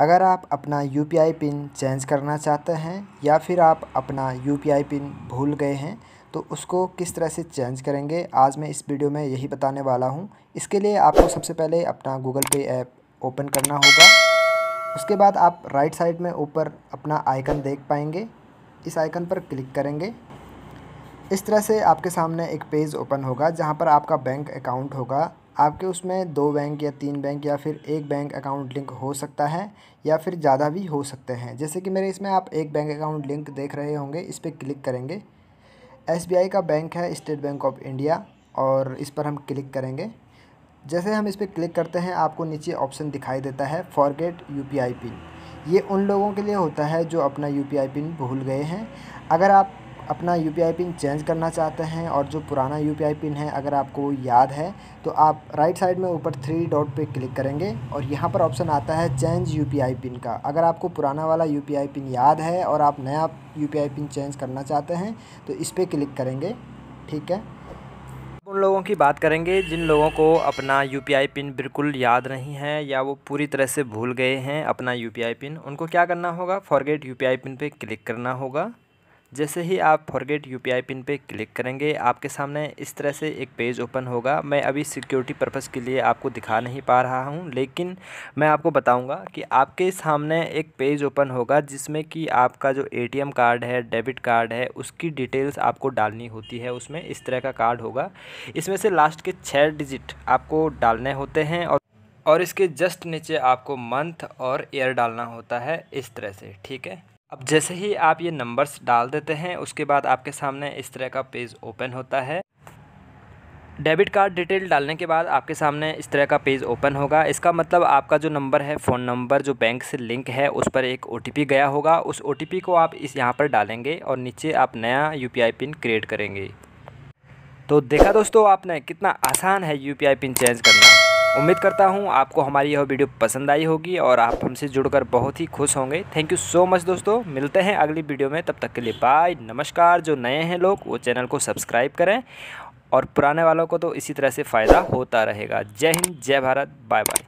अगर आप अपना यू पिन चेंज करना चाहते हैं या फिर आप अपना यू पिन भूल गए हैं तो उसको किस तरह से चेंज करेंगे आज मैं इस वीडियो में यही बताने वाला हूं इसके लिए आपको सबसे पहले अपना गूगल पे ऐप ओपन करना होगा उसके बाद आप राइट साइड में ऊपर अपना आइकन देख पाएंगे इस आइकन पर क्लिक करेंगे इस तरह से आपके सामने एक पेज ओपन होगा जहाँ पर आपका बैंक अकाउंट होगा आपके उसमें दो बैंक या तीन बैंक या फिर एक बैंक अकाउंट लिंक हो सकता है या फिर ज़्यादा भी हो सकते हैं जैसे कि मेरे इसमें आप एक बैंक अकाउंट लिंक देख रहे होंगे इस पर क्लिक करेंगे एस का बैंक है स्टेट बैंक ऑफ इंडिया और इस पर हम क्लिक करेंगे जैसे हम इस पर क्लिक करते हैं आपको नीचे ऑप्शन दिखाई देता है फॉरगेट यू पिन ये उन लोगों के लिए होता है जो अपना यू पिन भूल गए हैं अगर आप अपना यू पिन चेंज करना चाहते हैं और जो पुराना यू पिन है अगर आपको याद है तो आप राइट साइड में ऊपर थ्री डॉट पे क्लिक करेंगे और यहाँ पर ऑप्शन आता है चेंज यू पिन का अगर आपको पुराना वाला यू पिन याद है और आप नया यू पिन चेंज करना चाहते हैं तो इस पर क्लिक करेंगे ठीक है उन लोगों की बात करेंगे जिन लोगों को अपना यू पिन बिल्कुल याद नहीं है या वो पूरी तरह से भूल गए हैं अपना यू पिन उनको क्या करना होगा फॉरगेट यू पिन पे क्लिक करना होगा जैसे ही आप फॉरगेट यू पिन पे क्लिक करेंगे आपके सामने इस तरह से एक पेज ओपन होगा मैं अभी सिक्योरिटी पर्पज़ के लिए आपको दिखा नहीं पा रहा हूँ लेकिन मैं आपको बताऊँगा कि आपके सामने एक पेज ओपन होगा जिसमें कि आपका जो ए कार्ड है डेबिट कार्ड है उसकी डिटेल्स आपको डालनी होती है उसमें इस तरह का कार्ड होगा इसमें से लास्ट के छः डिजिट आपको डालने होते हैं और और इसके जस्ट नीचे आपको मंथ और ईयर डालना होता है इस तरह से ठीक है अब जैसे ही आप ये नंबर्स डाल देते हैं उसके बाद आपके सामने इस तरह का पेज ओपन होता है डेबिट कार्ड डिटेल डालने के बाद आपके सामने इस तरह का पेज ओपन होगा इसका मतलब आपका जो नंबर है फ़ोन नंबर जो बैंक से लिंक है उस पर एक ओ गया होगा उस ओ को आप इस यहाँ पर डालेंगे और नीचे आप नया यू पिन क्रिएट करेंगे तो देखा दोस्तों आपने कितना आसान है यू पिन चेंज करना उम्मीद करता हूँ आपको हमारी यह वीडियो पसंद आई होगी और आप हमसे जुड़कर बहुत ही खुश होंगे थैंक यू सो मच दोस्तों मिलते हैं अगली वीडियो में तब तक के लिए बाय नमस्कार जो नए हैं लोग वो चैनल को सब्सक्राइब करें और पुराने वालों को तो इसी तरह से फ़ायदा होता रहेगा जय हिंद जय भारत बाय बाय